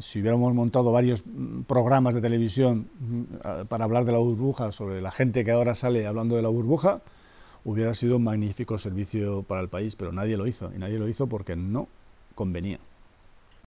si hubiéramos montado varios mm, programas de televisión mm, para hablar de la burbuja, sobre la gente que ahora sale hablando de la burbuja, hubiera sido un magnífico servicio para el país, pero nadie lo hizo, y nadie lo hizo porque no convenía.